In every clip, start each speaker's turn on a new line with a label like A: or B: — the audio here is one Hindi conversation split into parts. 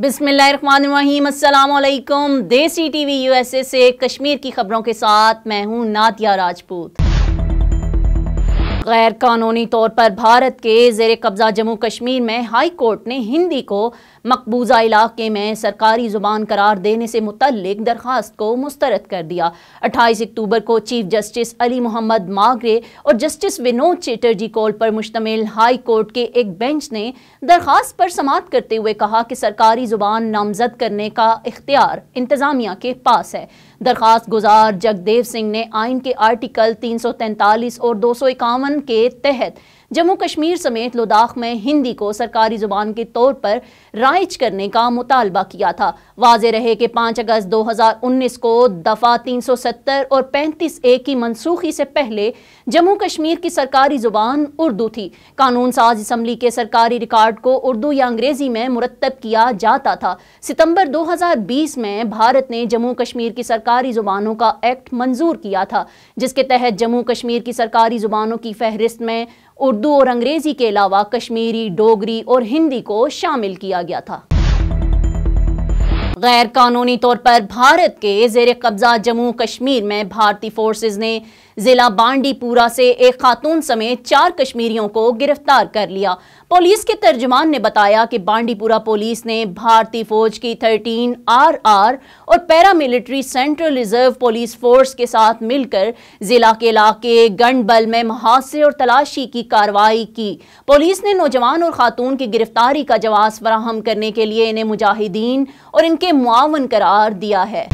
A: बिस्मिल्लाहिर्रहमानिर्रहीम देसी टीवी यूएसए से कश्मीर की खबरों के साथ मैं हूं नातिया राजपूत गैर कानूनी तौर पर भारत के जेर कब्ज़ा जम्मू कश्मीर में हाई कोर्ट ने हिंदी को मकबूजा इलाके में सरकारी ज़ुबान करार देने से मुतलक दरख्वास्त को मुस्तरद कर दिया अट्ठाईस अक्टूबर को चीफ जस्टिस अली मोहम्मद मागरे और जस्टिस विनोद चटर्जी कॉल पर मुश्तमिल हाई कोर्ट के एक बेंच ने दरख्वास्त पर समाप्त करते हुए कहा कि सरकारी ज़ुबान नामजद करने का इख्तियार इंतज़ामिया के पास है दरखास्त गुजार जगदेव सिंह ने आइन के आर्टिकल तीन सौ तैंतालीस और दो सौ इक्यावन के तहत जम्मू कश्मीर समेत लद्दाख में हिंदी को सरकारी जुबान के तौर पर राइज करने का मुतालबा किया था वाज रहे कि पाँच अगस्त दो हज़ार उन्नीस को दफ़ा तीन सौ सत्तर और पैंतीस ए की मनसूखी से पहले जम्मू कश्मीर की सरकारी जुबान उर्दू थी कानून साज इसम्बली के सरकारी रिकॉर्ड को उर्दू या अंग्रेज़ी में मुरतब किया जाता था सितंबर 2020 में भारत ने जम्मू कश्मीर की सरकारी ज़ुबानों का एक्ट मंजूर किया था जिसके तहत जम्मू कश्मीर की सरकारी ज़ुबानों की फहरिस्त में उर्दू और अंग्रेज़ी के अलावा कश्मीरी डोगरी और हिंदी को शामिल किया गया था गैर कानूनी तौर पर भारत के जेर कब्जा जम्मू कश्मीर में भारतीय फोर्सेज ने जिला बांडीपुरा से एक खातून समेत चार कश्मीरियों को गिरफ्तार कर लिया पुलिस के तर्जमान ने बताया कि बांडीपुरा पुलिस ने भारतीय फौज की 13 आर आर और paramilitary central reserve police force के साथ मिलकर जिला के इलाके गंडबल में मुहासे और तलाशी की कार्रवाई की पुलिस ने नौजवान और खातून की गिरफ्तारी का जवाब फराहम करने के लिए इन्हें मुजाहिदीन और इनके मुआवन करार दिया है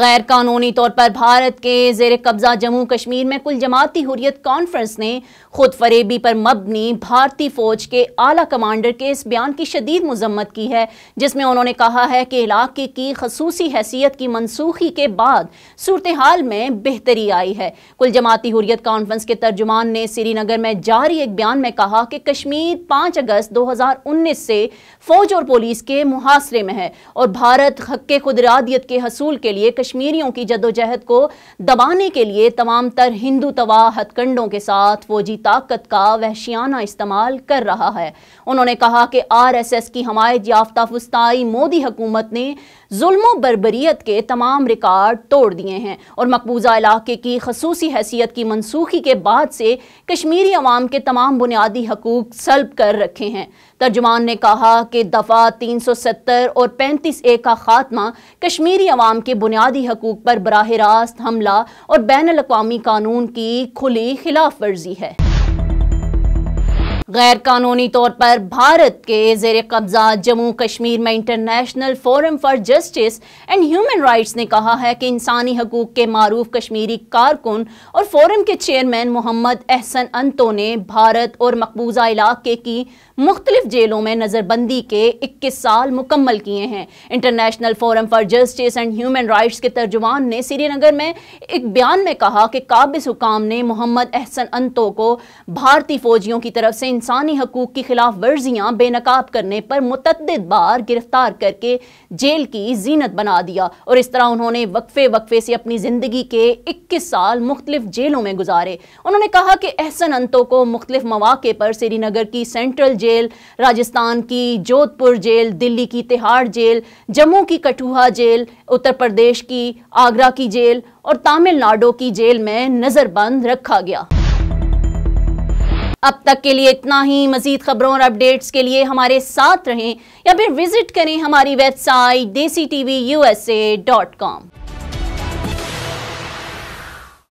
A: गैर कानूनी तौर पर भारत के जेर कब्जा जम्मू कश्मीर में कुल जमाती हुरियत कॉन्फ्रेंस ने खुद फरेबी पर मबनी भारतीय फौज के आला कमांडर के इस बयान की शदीद मजम्मत की है जिसमें उन्होंने कहा है कि इलाके की खसूसी हैसियत की मनसूखी के बाद सूरत हाल में बेहतरी आई है कुल जमाती हुरियत कॉन्फ्रेंस के तर्जुमान ने श्रीनगर में जारी एक बयान में कहा कि कश्मीर पाँच अगस्त दो हजार उन्नीस से फौज और पुलिस के मुहासरे में है और भारत हक खुदरादियत के हसूल के लिए कश्मीरियों की जदोजहद को दबाने के लिए तमाम तर हिंदू तवा हथकंडों के साथ फौजी ताकत का वहशियाना इस्तेमाल कर रहा है उन्होंने कहा कि आर एस एस की हमायत याफ्ता फुस्ताई मोदी हुकूमत ने जुल्मों बरबरीत के तमाम रिकॉर्ड तोड़ दिए हैं और मकबूजा इलाके की खसूसी हैसियत की मनसूखी के बाद से कश्मीरी अवाम के तमाम बुनियादी हकूक सल्ब कर रखे हैं तर्जुमान ने कहा कि दफ़ा तीन सौ सत्तर और पैंतीस ए का खात्मा कश्मीरी अवाम के बुनियादी हकूक पर बरह रास्त हमला और बैन अवी कानून की खुली खिलाफ वर्जी है गैर कानूनी तौर पर भारत के जेर कब्जा जम्मू कश्मीर में international forum for justice and human rights ने कहा है कि इंसानी हकूक के मरूफ कश्मीरी कारकुन और फोरम के चेयरमैन मोहम्मद एहसन अंतो ने भारत और मकबूजा इलाके की मुख्तलिफ जेलों में नज़रबंदी के इक्कीस साल मुकम्मल किए हैं international forum for justice and human rights के तर्जुमान ने श्रीनगर में एक बयान में कहा कि काबिस हुकाम ने मोहम्मद एहसन अंतो को भारतीय फौजियों की तरफ से इंसानी हकूक़ की खिलाफ वर्जियाँ बेनकाब करने पर मुतद बार गिरफ्तार करके जेल की जीनत बना दिया और इस तरह उन्होंने वक्फे वक्फे से अपनी ज़िंदगी के इक्कीस साल मुख्तलिफ जेलों में गुजारे उन्होंने कहा कि एहसन अंतों को मुख्तलिफ मौाक़े पर श्रीनगर की सेंट्रल जेल राजस्थान की जोधपुर जेल दिल्ली की तिहाड़ जेल जम्मू की कठुआ जेल उत्तर प्रदेश की आगरा की जेल और तमिलनाडु की जेल में नज़रबंद रखा गया अब तक के लिए इतना ही मजीद खबरों और अपडेट्स के लिए हमारे साथ रहें या फिर विजिट करें हमारी website Desi T V U S A dot com